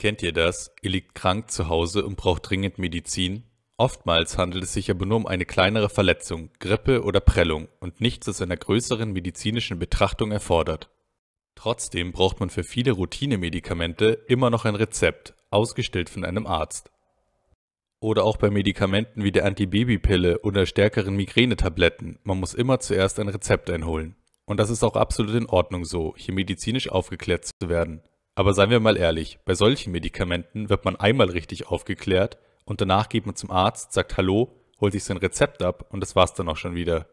Kennt ihr das? Ihr liegt krank zu Hause und braucht dringend Medizin? Oftmals handelt es sich aber nur um eine kleinere Verletzung, Grippe oder Prellung und nichts das einer größeren medizinischen Betrachtung erfordert. Trotzdem braucht man für viele Routinemedikamente immer noch ein Rezept, ausgestellt von einem Arzt. Oder auch bei Medikamenten wie der Antibabypille oder stärkeren Migränetabletten, man muss immer zuerst ein Rezept einholen. Und das ist auch absolut in Ordnung so, hier medizinisch aufgeklärt zu werden. Aber seien wir mal ehrlich, bei solchen Medikamenten wird man einmal richtig aufgeklärt und danach geht man zum Arzt, sagt Hallo, holt sich sein Rezept ab und das war's dann auch schon wieder.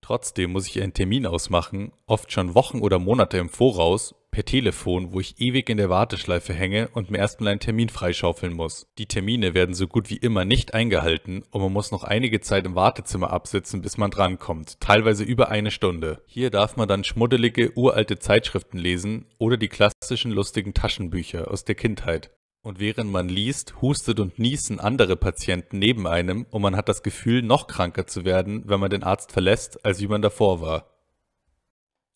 Trotzdem muss ich einen Termin ausmachen, oft schon Wochen oder Monate im Voraus per Telefon, wo ich ewig in der Warteschleife hänge und mir erstmal einen Termin freischaufeln muss. Die Termine werden so gut wie immer nicht eingehalten und man muss noch einige Zeit im Wartezimmer absitzen, bis man drankommt, teilweise über eine Stunde. Hier darf man dann schmuddelige, uralte Zeitschriften lesen oder die klassischen lustigen Taschenbücher aus der Kindheit. Und während man liest, hustet und niesen andere Patienten neben einem und man hat das Gefühl, noch kranker zu werden, wenn man den Arzt verlässt, als wie man davor war.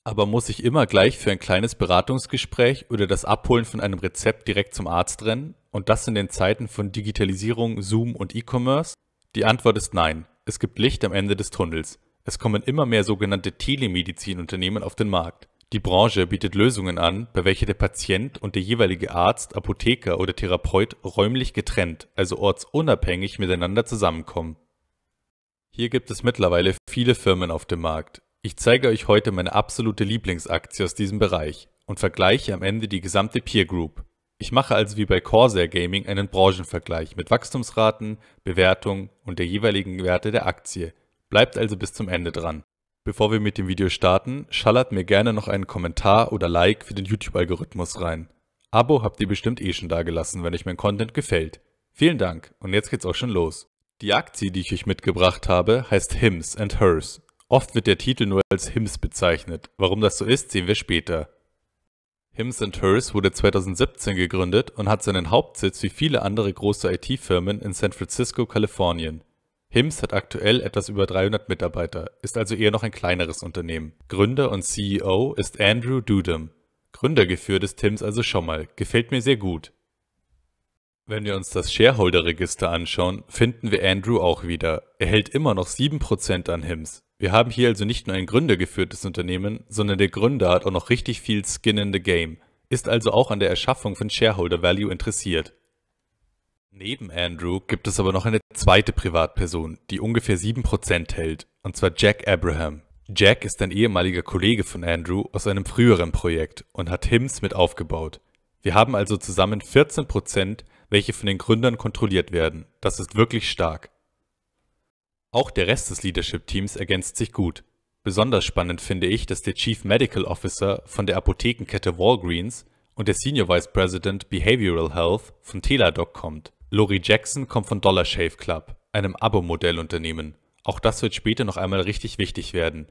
Aber muss ich immer gleich für ein kleines Beratungsgespräch oder das Abholen von einem Rezept direkt zum Arzt rennen? Und das in den Zeiten von Digitalisierung, Zoom und E-Commerce? Die Antwort ist nein. Es gibt Licht am Ende des Tunnels. Es kommen immer mehr sogenannte Telemedizinunternehmen auf den Markt. Die Branche bietet Lösungen an, bei welcher der Patient und der jeweilige Arzt, Apotheker oder Therapeut räumlich getrennt, also ortsunabhängig miteinander zusammenkommen. Hier gibt es mittlerweile viele Firmen auf dem Markt. Ich zeige euch heute meine absolute Lieblingsaktie aus diesem Bereich und vergleiche am Ende die gesamte Peer Group. Ich mache also wie bei Corsair Gaming einen Branchenvergleich mit Wachstumsraten, Bewertung und der jeweiligen Werte der Aktie. Bleibt also bis zum Ende dran. Bevor wir mit dem Video starten, schallert mir gerne noch einen Kommentar oder Like für den YouTube-Algorithmus rein. Abo habt ihr bestimmt eh schon dagelassen, wenn euch mein Content gefällt. Vielen Dank und jetzt geht's auch schon los. Die Aktie, die ich euch mitgebracht habe, heißt Hims and Hers Oft wird der Titel nur als Hymns bezeichnet. Warum das so ist, sehen wir später. Hims Hers wurde 2017 gegründet und hat seinen Hauptsitz wie viele andere große IT-Firmen in San Francisco, Kalifornien. Hims hat aktuell etwas über 300 Mitarbeiter, ist also eher noch ein kleineres Unternehmen. Gründer und CEO ist Andrew Dudem. Gründergeführt ist Hims also schon mal, gefällt mir sehr gut. Wenn wir uns das Shareholder-Register anschauen, finden wir Andrew auch wieder. Er hält immer noch 7% an Hims. Wir haben hier also nicht nur ein gründergeführtes Unternehmen, sondern der Gründer hat auch noch richtig viel Skin in the Game, ist also auch an der Erschaffung von Shareholder Value interessiert. Neben Andrew gibt es aber noch eine zweite Privatperson, die ungefähr 7% hält, und zwar Jack Abraham. Jack ist ein ehemaliger Kollege von Andrew aus einem früheren Projekt und hat HIMS mit aufgebaut. Wir haben also zusammen 14%, welche von den Gründern kontrolliert werden. Das ist wirklich stark. Auch der Rest des Leadership-Teams ergänzt sich gut. Besonders spannend finde ich, dass der Chief Medical Officer von der Apothekenkette Walgreens und der Senior Vice President Behavioral Health von Teladoc kommt. Lori Jackson kommt von Dollar Shave Club, einem Abo-Modellunternehmen. Auch das wird später noch einmal richtig wichtig werden.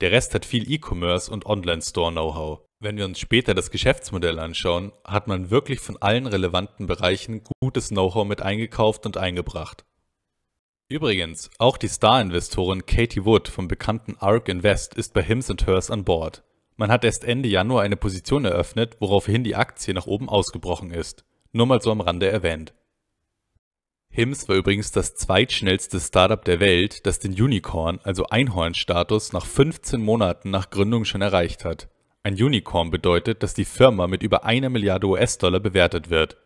Der Rest hat viel E-Commerce und Online-Store-Know-how. Wenn wir uns später das Geschäftsmodell anschauen, hat man wirklich von allen relevanten Bereichen gutes Know-how mit eingekauft und eingebracht. Übrigens, auch die Star-Investorin Katie Wood vom bekannten ARK Invest ist bei Hims Hers an Bord. Man hat erst Ende Januar eine Position eröffnet, woraufhin die Aktie nach oben ausgebrochen ist. Nur mal so am Rande erwähnt. Hims war übrigens das zweitschnellste Startup der Welt, das den Unicorn, also Einhorn-Status, nach 15 Monaten nach Gründung schon erreicht hat. Ein Unicorn bedeutet, dass die Firma mit über einer Milliarde US-Dollar bewertet wird.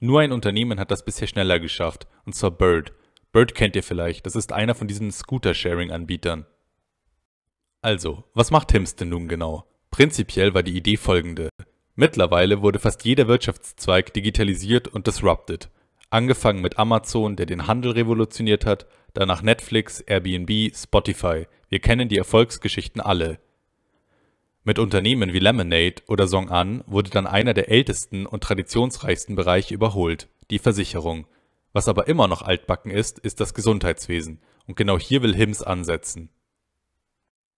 Nur ein Unternehmen hat das bisher schneller geschafft, und zwar Bird – Bird kennt ihr vielleicht, das ist einer von diesen Scooter-Sharing-Anbietern. Also, was macht Hims denn nun genau? Prinzipiell war die Idee folgende. Mittlerweile wurde fast jeder Wirtschaftszweig digitalisiert und disrupted. Angefangen mit Amazon, der den Handel revolutioniert hat, danach Netflix, Airbnb, Spotify. Wir kennen die Erfolgsgeschichten alle. Mit Unternehmen wie Lemonade oder Song An wurde dann einer der ältesten und traditionsreichsten Bereiche überholt, die Versicherung. Was aber immer noch altbacken ist, ist das Gesundheitswesen. Und genau hier will Hims ansetzen.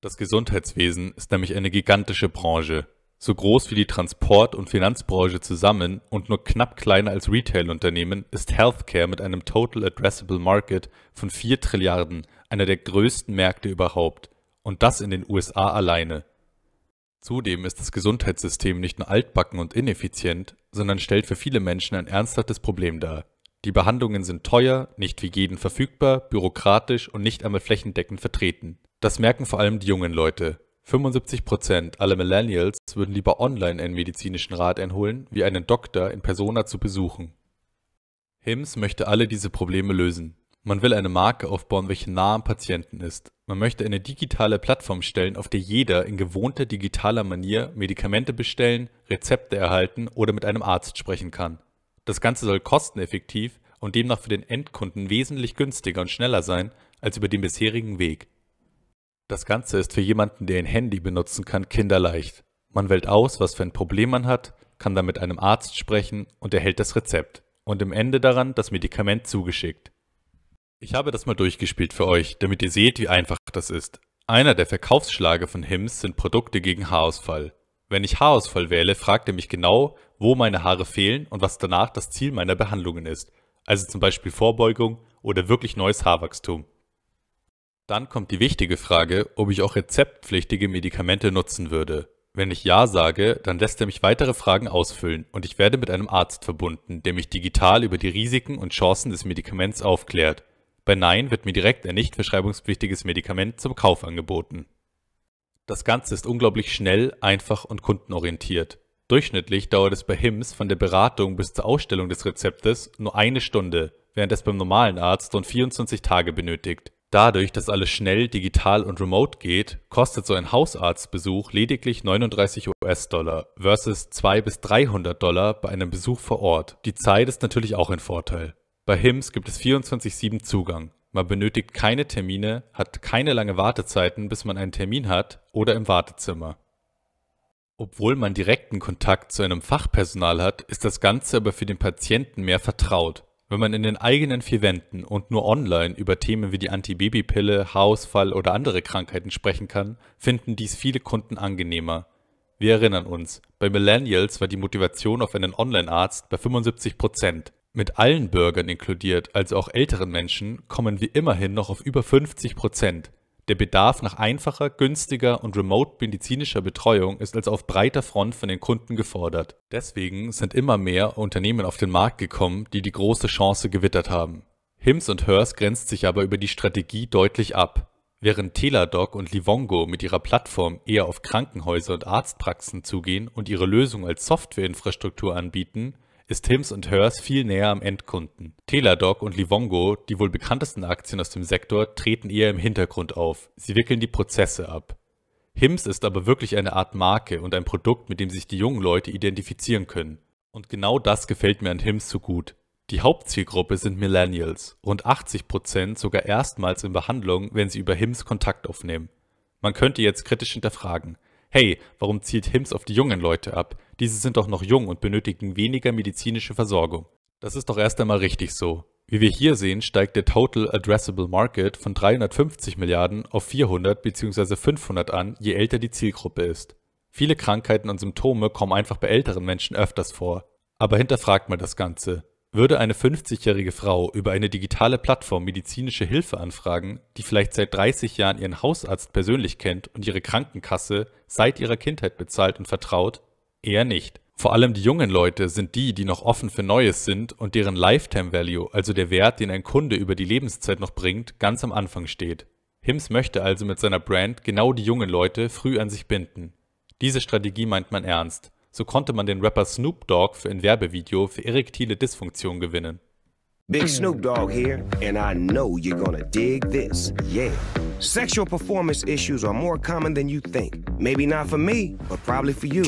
Das Gesundheitswesen ist nämlich eine gigantische Branche. So groß wie die Transport- und Finanzbranche zusammen und nur knapp kleiner als Retail-Unternehmen ist Healthcare mit einem Total Addressable Market von 4 Trilliarden einer der größten Märkte überhaupt. Und das in den USA alleine. Zudem ist das Gesundheitssystem nicht nur altbacken und ineffizient, sondern stellt für viele Menschen ein ernsthaftes Problem dar. Die Behandlungen sind teuer, nicht für jeden verfügbar, bürokratisch und nicht einmal flächendeckend vertreten. Das merken vor allem die jungen Leute. 75% aller Millennials würden lieber online einen medizinischen Rat einholen, wie einen Doktor in Persona zu besuchen. HIMS möchte alle diese Probleme lösen. Man will eine Marke aufbauen, welche nah am Patienten ist. Man möchte eine digitale Plattform stellen, auf der jeder in gewohnter digitaler Manier Medikamente bestellen, Rezepte erhalten oder mit einem Arzt sprechen kann. Das Ganze soll kosteneffektiv und demnach für den Endkunden wesentlich günstiger und schneller sein als über den bisherigen Weg. Das Ganze ist für jemanden, der ein Handy benutzen kann, kinderleicht. Man wählt aus, was für ein Problem man hat, kann dann mit einem Arzt sprechen und erhält das Rezept und im Ende daran das Medikament zugeschickt. Ich habe das mal durchgespielt für euch, damit ihr seht, wie einfach das ist. Einer der Verkaufsschläge von HIMS sind Produkte gegen Haarausfall. Wenn ich Haarausfall wähle, fragt er mich genau, wo meine Haare fehlen und was danach das Ziel meiner Behandlungen ist, also zum Beispiel Vorbeugung oder wirklich neues Haarwachstum. Dann kommt die wichtige Frage, ob ich auch rezeptpflichtige Medikamente nutzen würde. Wenn ich Ja sage, dann lässt er mich weitere Fragen ausfüllen und ich werde mit einem Arzt verbunden, der mich digital über die Risiken und Chancen des Medikaments aufklärt. Bei Nein wird mir direkt ein nicht verschreibungspflichtiges Medikament zum Kauf angeboten. Das Ganze ist unglaublich schnell, einfach und kundenorientiert. Durchschnittlich dauert es bei HIMS von der Beratung bis zur Ausstellung des Rezeptes nur eine Stunde, während es beim normalen Arzt rund 24 Tage benötigt. Dadurch, dass alles schnell, digital und remote geht, kostet so ein Hausarztbesuch lediglich 39 US-Dollar versus 2 bis 300 Dollar bei einem Besuch vor Ort. Die Zeit ist natürlich auch ein Vorteil. Bei HIMS gibt es 24-7 Zugang. Man benötigt keine Termine, hat keine lange Wartezeiten, bis man einen Termin hat oder im Wartezimmer. Obwohl man direkten Kontakt zu einem Fachpersonal hat, ist das Ganze aber für den Patienten mehr vertraut. Wenn man in den eigenen vier Wänden und nur online über Themen wie die Antibabypille, Haarausfall oder andere Krankheiten sprechen kann, finden dies viele Kunden angenehmer. Wir erinnern uns, bei Millennials war die Motivation auf einen Online-Arzt bei 75 Prozent, mit allen Bürgern inkludiert, also auch älteren Menschen, kommen wir immerhin noch auf über 50 Prozent. Der Bedarf nach einfacher, günstiger und remote medizinischer Betreuung ist also auf breiter Front von den Kunden gefordert. Deswegen sind immer mehr Unternehmen auf den Markt gekommen, die die große Chance gewittert haben. Hims und Hers grenzt sich aber über die Strategie deutlich ab. Während Teladoc und Livongo mit ihrer Plattform eher auf Krankenhäuser und Arztpraxen zugehen und ihre Lösung als Softwareinfrastruktur anbieten, ist Hims und Hers viel näher am Endkunden. Teladoc und Livongo, die wohl bekanntesten Aktien aus dem Sektor, treten eher im Hintergrund auf. Sie wickeln die Prozesse ab. Hims ist aber wirklich eine Art Marke und ein Produkt, mit dem sich die jungen Leute identifizieren können. Und genau das gefällt mir an Hims so gut. Die Hauptzielgruppe sind Millennials, rund 80% sogar erstmals in Behandlung, wenn sie über Hims Kontakt aufnehmen. Man könnte jetzt kritisch hinterfragen, Hey, warum zielt Hims auf die jungen Leute ab? Diese sind doch noch jung und benötigen weniger medizinische Versorgung. Das ist doch erst einmal richtig so. Wie wir hier sehen, steigt der Total Addressable Market von 350 Milliarden auf 400 bzw. 500 an, je älter die Zielgruppe ist. Viele Krankheiten und Symptome kommen einfach bei älteren Menschen öfters vor. Aber hinterfragt mal das Ganze. Würde eine 50-jährige Frau über eine digitale Plattform medizinische Hilfe anfragen, die vielleicht seit 30 Jahren ihren Hausarzt persönlich kennt und ihre Krankenkasse seit ihrer Kindheit bezahlt und vertraut? Eher nicht. Vor allem die jungen Leute sind die, die noch offen für Neues sind und deren Lifetime Value, also der Wert, den ein Kunde über die Lebenszeit noch bringt, ganz am Anfang steht. Hims möchte also mit seiner Brand genau die jungen Leute früh an sich binden. Diese Strategie meint man ernst. So konnte man den Rapper Snoop Dogg für ein Werbevideo für erektile Dysfunktion gewinnen. Big Snoop Dogg here, and I know you're gonna dig this. Yeah. Sexual performance issues are more common than you think. Maybe not for me, but probably for you.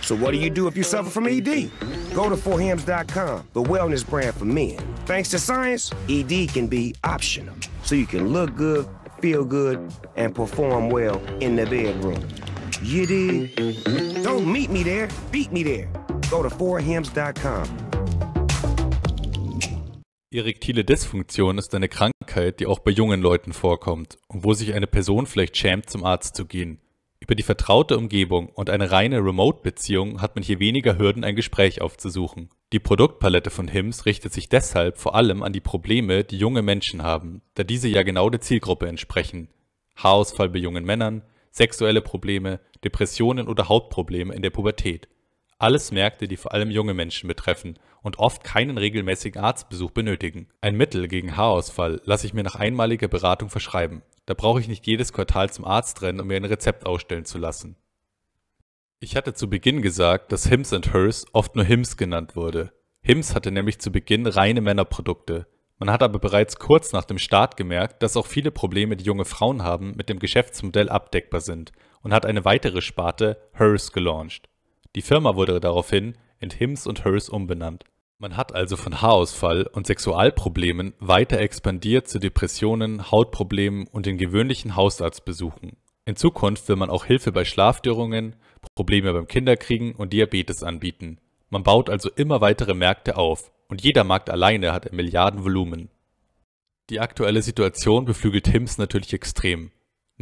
So what do you do if you suffer from ED? Go to 4hams.com, the wellness brand for men. Thanks to science, ED can be optional, so you can look good, feel good, and perform well in the bedroom. You dig? Don't meet me there, beat me there. Go to forhymns.com. Erektile Dysfunktion ist eine Krankheit, die auch bei jungen Leuten vorkommt und wo sich eine Person vielleicht schämt, zum Arzt zu gehen. Über die vertraute Umgebung und eine reine Remote-Beziehung hat man hier weniger Hürden, ein Gespräch aufzusuchen. Die Produktpalette von HIMS richtet sich deshalb vor allem an die Probleme, die junge Menschen haben, da diese ja genau der Zielgruppe entsprechen. Haarausfall bei jungen Männern, sexuelle Probleme, Depressionen oder Hautprobleme in der Pubertät. Alles Märkte, die vor allem junge Menschen betreffen und oft keinen regelmäßigen Arztbesuch benötigen. Ein Mittel gegen Haarausfall lasse ich mir nach einmaliger Beratung verschreiben. Da brauche ich nicht jedes Quartal zum Arzt rennen, um mir ein Rezept ausstellen zu lassen. Ich hatte zu Beginn gesagt, dass Hims and Hers oft nur Hims genannt wurde. Hims hatte nämlich zu Beginn reine Männerprodukte. Man hat aber bereits kurz nach dem Start gemerkt, dass auch viele Probleme, die junge Frauen haben, mit dem Geschäftsmodell abdeckbar sind und hat eine weitere Sparte, Hers, gelauncht. Die Firma wurde daraufhin in Hims und Hers umbenannt. Man hat also von Haarausfall und Sexualproblemen weiter expandiert zu Depressionen, Hautproblemen und den gewöhnlichen Hausarztbesuchen. In Zukunft will man auch Hilfe bei Schlafstörungen, Probleme beim Kinderkriegen und Diabetes anbieten. Man baut also immer weitere Märkte auf und jeder Markt alleine hat ein Milliardenvolumen. Die aktuelle Situation beflügelt Hims natürlich extrem.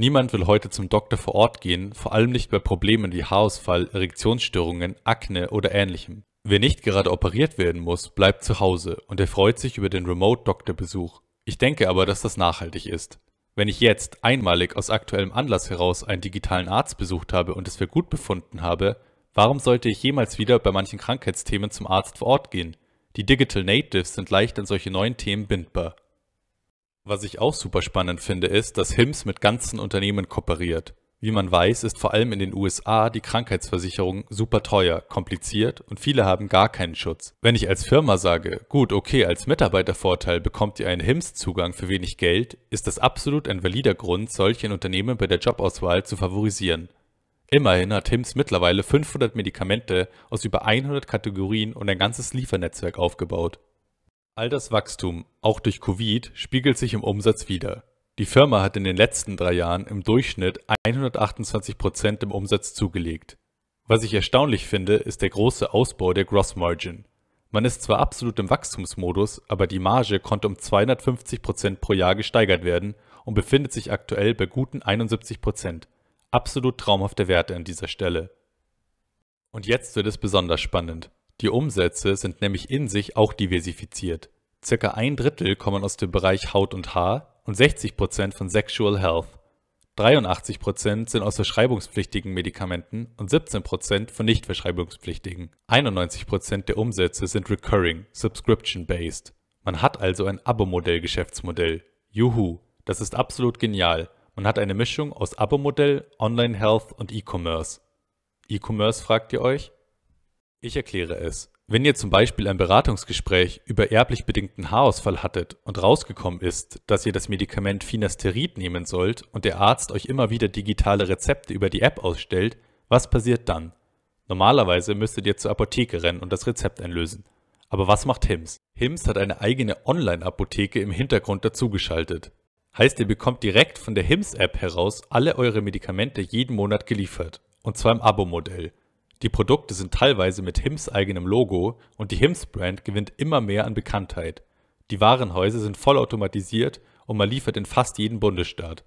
Niemand will heute zum Doktor vor Ort gehen, vor allem nicht bei Problemen wie Haarausfall, Erektionsstörungen, Akne oder ähnlichem. Wer nicht gerade operiert werden muss, bleibt zu Hause und er freut sich über den Remote-Doktorbesuch. Ich denke aber, dass das nachhaltig ist. Wenn ich jetzt einmalig aus aktuellem Anlass heraus einen digitalen Arzt besucht habe und es für gut befunden habe, warum sollte ich jemals wieder bei manchen Krankheitsthemen zum Arzt vor Ort gehen? Die Digital Natives sind leicht an solche neuen Themen bindbar. Was ich auch super spannend finde, ist, dass HIMS mit ganzen Unternehmen kooperiert. Wie man weiß, ist vor allem in den USA die Krankheitsversicherung super teuer, kompliziert und viele haben gar keinen Schutz. Wenn ich als Firma sage, gut, okay, als Mitarbeitervorteil bekommt ihr einen HIMS-Zugang für wenig Geld, ist das absolut ein valider Grund, solche Unternehmen bei der Jobauswahl zu favorisieren. Immerhin hat HIMS mittlerweile 500 Medikamente aus über 100 Kategorien und ein ganzes Liefernetzwerk aufgebaut. All das Wachstum, auch durch Covid, spiegelt sich im Umsatz wider. Die Firma hat in den letzten drei Jahren im Durchschnitt 128 Prozent im Umsatz zugelegt. Was ich erstaunlich finde, ist der große Ausbau der Gross Margin. Man ist zwar absolut im Wachstumsmodus, aber die Marge konnte um 250 Prozent pro Jahr gesteigert werden und befindet sich aktuell bei guten 71 Prozent. Absolut traumhafte Werte an dieser Stelle. Und jetzt wird es besonders spannend. Die Umsätze sind nämlich in sich auch diversifiziert. Circa ein Drittel kommen aus dem Bereich Haut und Haar und 60% Prozent von Sexual Health. 83% Prozent sind aus verschreibungspflichtigen Medikamenten und 17% Prozent von nicht verschreibungspflichtigen. 91% Prozent der Umsätze sind recurring, subscription-based. Man hat also ein Abo-Modell-Geschäftsmodell. Juhu, das ist absolut genial. Man hat eine Mischung aus Abo-Modell, Online-Health und E-Commerce. E-Commerce fragt ihr euch? Ich erkläre es. Wenn ihr zum Beispiel ein Beratungsgespräch über erblich bedingten Haarausfall hattet und rausgekommen ist, dass ihr das Medikament Finasterid nehmen sollt und der Arzt euch immer wieder digitale Rezepte über die App ausstellt, was passiert dann? Normalerweise müsstet ihr zur Apotheke rennen und das Rezept einlösen. Aber was macht Hims? Hims hat eine eigene Online-Apotheke im Hintergrund dazugeschaltet. Heißt, ihr bekommt direkt von der Hims-App heraus alle eure Medikamente jeden Monat geliefert. Und zwar im Abo-Modell. Die Produkte sind teilweise mit Hims eigenem Logo und die Hims-Brand gewinnt immer mehr an Bekanntheit. Die Warenhäuser sind vollautomatisiert und man liefert in fast jeden Bundesstaat.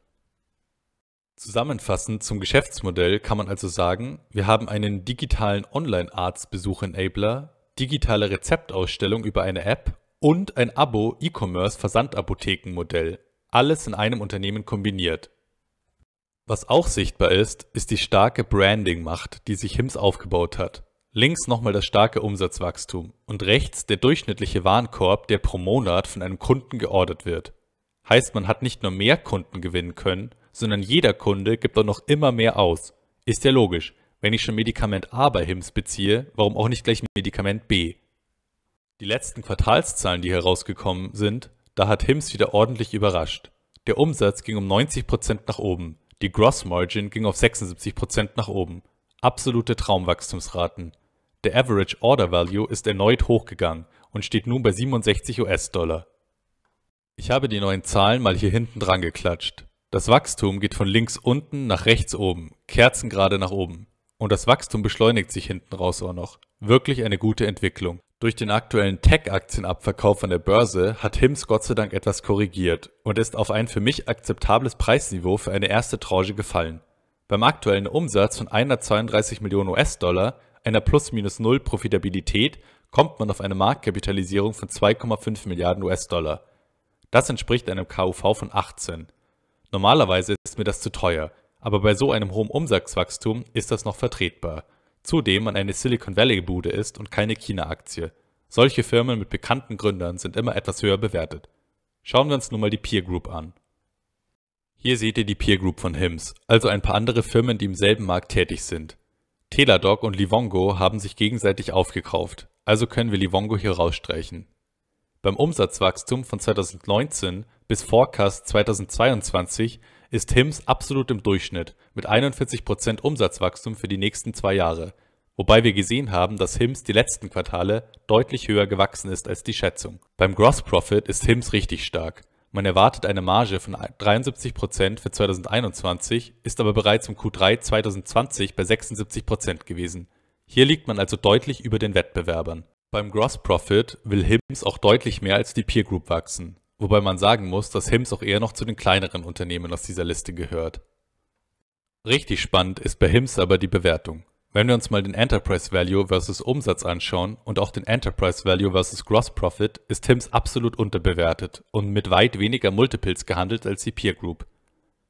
Zusammenfassend zum Geschäftsmodell kann man also sagen, wir haben einen digitalen Online-Arzt-Besuch-Enabler, digitale Rezeptausstellung über eine App und ein Abo-E-Commerce-Versandapothekenmodell. Alles in einem Unternehmen kombiniert. Was auch sichtbar ist, ist die starke Branding-Macht, die sich Hims aufgebaut hat. Links nochmal das starke Umsatzwachstum und rechts der durchschnittliche Warenkorb, der pro Monat von einem Kunden geordert wird. Heißt, man hat nicht nur mehr Kunden gewinnen können, sondern jeder Kunde gibt auch noch immer mehr aus. Ist ja logisch. Wenn ich schon Medikament A bei Hims beziehe, warum auch nicht gleich Medikament B? Die letzten Quartalszahlen, die herausgekommen sind, da hat Hims wieder ordentlich überrascht. Der Umsatz ging um 90% nach oben, die Gross Margin ging auf 76% nach oben. Absolute Traumwachstumsraten. Der Average Order Value ist erneut hochgegangen und steht nun bei 67 US-Dollar. Ich habe die neuen Zahlen mal hier hinten dran geklatscht. Das Wachstum geht von links unten nach rechts oben, kerzengerade nach oben. Und das Wachstum beschleunigt sich hinten raus auch noch. Wirklich eine gute Entwicklung. Durch den aktuellen Tech-Aktienabverkauf an der Börse hat Hims Gott sei Dank etwas korrigiert und ist auf ein für mich akzeptables Preisniveau für eine erste Tranche gefallen. Beim aktuellen Umsatz von 132 Millionen US-Dollar, einer plus-minus null Profitabilität, kommt man auf eine Marktkapitalisierung von 2,5 Milliarden US-Dollar. Das entspricht einem KUV von 18. Normalerweise ist mir das zu teuer, aber bei so einem hohen Umsatzwachstum ist das noch vertretbar. Zudem an eine Silicon Valley-Bude ist und keine China-Aktie. Solche Firmen mit bekannten Gründern sind immer etwas höher bewertet. Schauen wir uns nun mal die Peer Group an. Hier seht ihr die Peer Group von HIMS, also ein paar andere Firmen, die im selben Markt tätig sind. Teladoc und Livongo haben sich gegenseitig aufgekauft, also können wir Livongo hier rausstreichen. Beim Umsatzwachstum von 2019 bis Forecast 2022 ist Hims absolut im Durchschnitt mit 41 Umsatzwachstum für die nächsten zwei Jahre, wobei wir gesehen haben, dass Hims die letzten Quartale deutlich höher gewachsen ist als die Schätzung. Beim Gross Profit ist Hims richtig stark. Man erwartet eine Marge von 73% für 2021, ist aber bereits im Q3 2020 bei 76% gewesen. Hier liegt man also deutlich über den Wettbewerbern. Beim Gross Profit will Hims auch deutlich mehr als die Peer Group wachsen. Wobei man sagen muss, dass Hims auch eher noch zu den kleineren Unternehmen aus dieser Liste gehört. Richtig spannend ist bei Hims aber die Bewertung. Wenn wir uns mal den Enterprise Value versus Umsatz anschauen und auch den Enterprise Value versus Gross Profit, ist Hims absolut unterbewertet und mit weit weniger Multiples gehandelt als die Peer Group.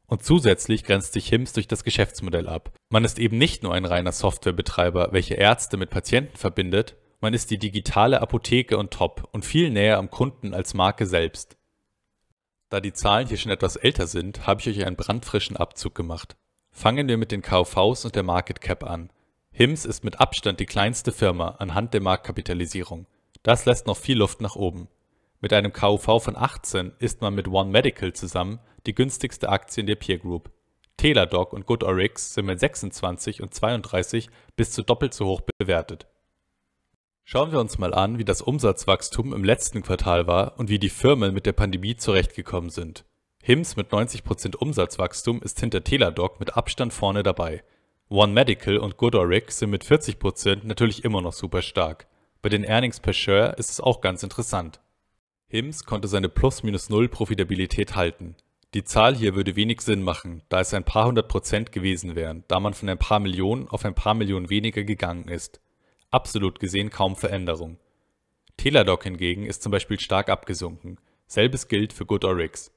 Und zusätzlich grenzt sich Hims durch das Geschäftsmodell ab. Man ist eben nicht nur ein reiner Softwarebetreiber, welcher Ärzte mit Patienten verbindet, man ist die digitale Apotheke und Top und viel näher am Kunden als Marke selbst. Da die Zahlen hier schon etwas älter sind, habe ich euch einen brandfrischen Abzug gemacht. Fangen wir mit den KVs und der Market Cap an. HIMS ist mit Abstand die kleinste Firma anhand der Marktkapitalisierung. Das lässt noch viel Luft nach oben. Mit einem KUV von 18 ist man mit One Medical zusammen die günstigste Aktie in der Peer Group. Teladoc und GoodRx sind mit 26 und 32 bis zu doppelt so hoch bewertet. Schauen wir uns mal an, wie das Umsatzwachstum im letzten Quartal war und wie die Firmen mit der Pandemie zurechtgekommen sind. Hims mit 90% Umsatzwachstum ist hinter Teladoc mit Abstand vorne dabei. One Medical und Goodoric sind mit 40% natürlich immer noch super stark. Bei den Earnings per Share ist es auch ganz interessant. Hims konnte seine Plus-Minus-Null Profitabilität halten. Die Zahl hier würde wenig Sinn machen, da es ein paar hundert Prozent gewesen wären, da man von ein paar Millionen auf ein paar Millionen weniger gegangen ist absolut gesehen kaum Veränderung. Teladoc hingegen ist zum Beispiel stark abgesunken. Selbes gilt für Good Oryx.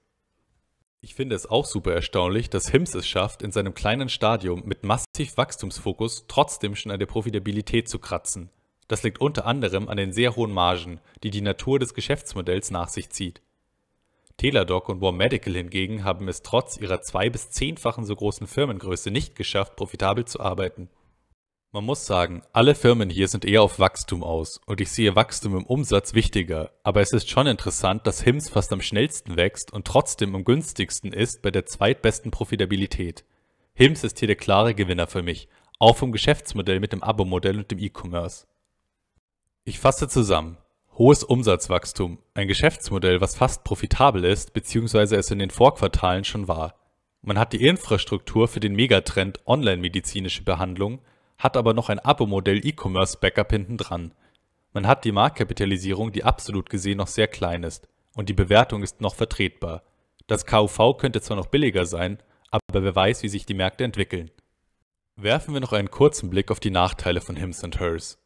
Ich finde es auch super erstaunlich, dass Hims es schafft, in seinem kleinen Stadium mit massiv Wachstumsfokus trotzdem schon an der Profitabilität zu kratzen. Das liegt unter anderem an den sehr hohen Margen, die die Natur des Geschäftsmodells nach sich zieht. Teladoc und Warm Medical hingegen haben es trotz ihrer zwei- bis zehnfachen so großen Firmengröße nicht geschafft, profitabel zu arbeiten. Man muss sagen, alle Firmen hier sind eher auf Wachstum aus und ich sehe Wachstum im Umsatz wichtiger, aber es ist schon interessant, dass Hims fast am schnellsten wächst und trotzdem am günstigsten ist bei der zweitbesten Profitabilität. Hims ist hier der klare Gewinner für mich, auch vom Geschäftsmodell mit dem Abo-Modell und dem E-Commerce. Ich fasse zusammen. Hohes Umsatzwachstum, ein Geschäftsmodell, was fast profitabel ist, bzw. es in den Vorquartalen schon war. Man hat die Infrastruktur für den Megatrend online-medizinische Behandlung – hat aber noch ein Abo-Modell E-Commerce-Backup hinten dran. Man hat die Marktkapitalisierung, die absolut gesehen noch sehr klein ist, und die Bewertung ist noch vertretbar. Das KUV könnte zwar noch billiger sein, aber wer weiß, wie sich die Märkte entwickeln. Werfen wir noch einen kurzen Blick auf die Nachteile von Hims and Hers.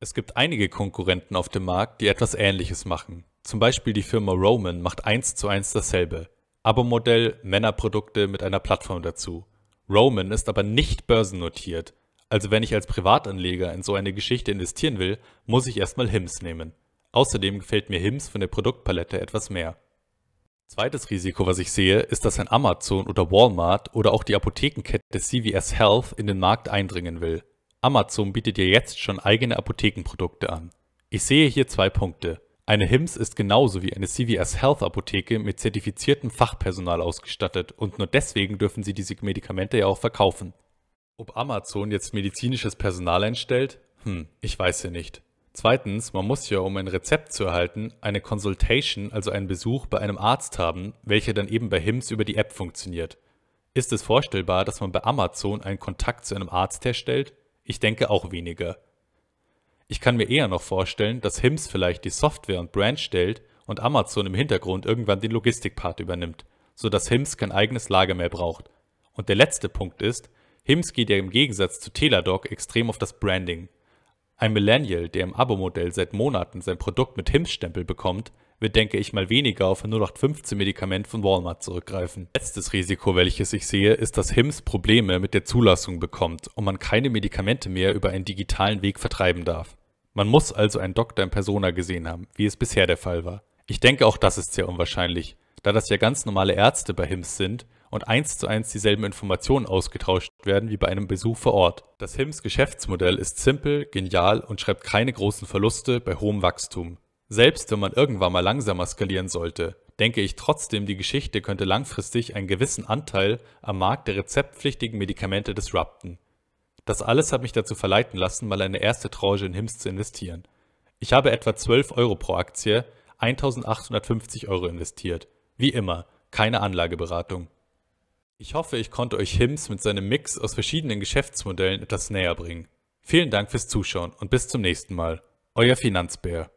Es gibt einige Konkurrenten auf dem Markt, die etwas ähnliches machen. Zum Beispiel die Firma Roman macht eins zu eins dasselbe. Abo-Modell, Männerprodukte mit einer Plattform dazu. Roman ist aber nicht börsennotiert, also wenn ich als Privatanleger in so eine Geschichte investieren will, muss ich erstmal HIMS nehmen. Außerdem gefällt mir HIMS von der Produktpalette etwas mehr. Zweites Risiko, was ich sehe, ist, dass ein Amazon oder Walmart oder auch die Apothekenkette CVS Health in den Markt eindringen will. Amazon bietet ja jetzt schon eigene Apothekenprodukte an. Ich sehe hier zwei Punkte. Eine HIMS ist genauso wie eine CVS Health Apotheke mit zertifiziertem Fachpersonal ausgestattet und nur deswegen dürfen sie diese Medikamente ja auch verkaufen. Ob Amazon jetzt medizinisches Personal einstellt? Hm, ich weiß ja nicht. Zweitens, man muss ja, um ein Rezept zu erhalten, eine Consultation, also einen Besuch bei einem Arzt haben, welcher dann eben bei HIMS über die App funktioniert. Ist es vorstellbar, dass man bei Amazon einen Kontakt zu einem Arzt herstellt? Ich denke auch weniger. Ich kann mir eher noch vorstellen, dass HIMS vielleicht die Software und Brand stellt und Amazon im Hintergrund irgendwann den Logistikpart übernimmt, sodass HIMS kein eigenes Lager mehr braucht. Und der letzte Punkt ist, HIMS geht ja im Gegensatz zu Teladoc extrem auf das Branding. Ein Millennial, der im Abo-Modell seit Monaten sein Produkt mit HIMS-Stempel bekommt, wird, denke ich mal, weniger auf ein 0815-Medikament von Walmart zurückgreifen. Letztes Risiko, welches ich sehe, ist, dass HIMS Probleme mit der Zulassung bekommt und man keine Medikamente mehr über einen digitalen Weg vertreiben darf. Man muss also einen Doktor in Persona gesehen haben, wie es bisher der Fall war. Ich denke, auch das ist sehr unwahrscheinlich, da das ja ganz normale Ärzte bei HIMS sind und eins zu eins dieselben Informationen ausgetauscht werden wie bei einem Besuch vor Ort. Das HIMS Geschäftsmodell ist simpel, genial und schreibt keine großen Verluste bei hohem Wachstum. Selbst wenn man irgendwann mal langsamer skalieren sollte, denke ich trotzdem, die Geschichte könnte langfristig einen gewissen Anteil am Markt der rezeptpflichtigen Medikamente disrupten. Das alles hat mich dazu verleiten lassen, mal eine erste Tranche in HIMS zu investieren. Ich habe etwa 12 Euro pro Aktie, 1850 Euro investiert. Wie immer, keine Anlageberatung. Ich hoffe, ich konnte euch HIMS mit seinem Mix aus verschiedenen Geschäftsmodellen etwas näher bringen. Vielen Dank fürs Zuschauen und bis zum nächsten Mal. Euer Finanzbär.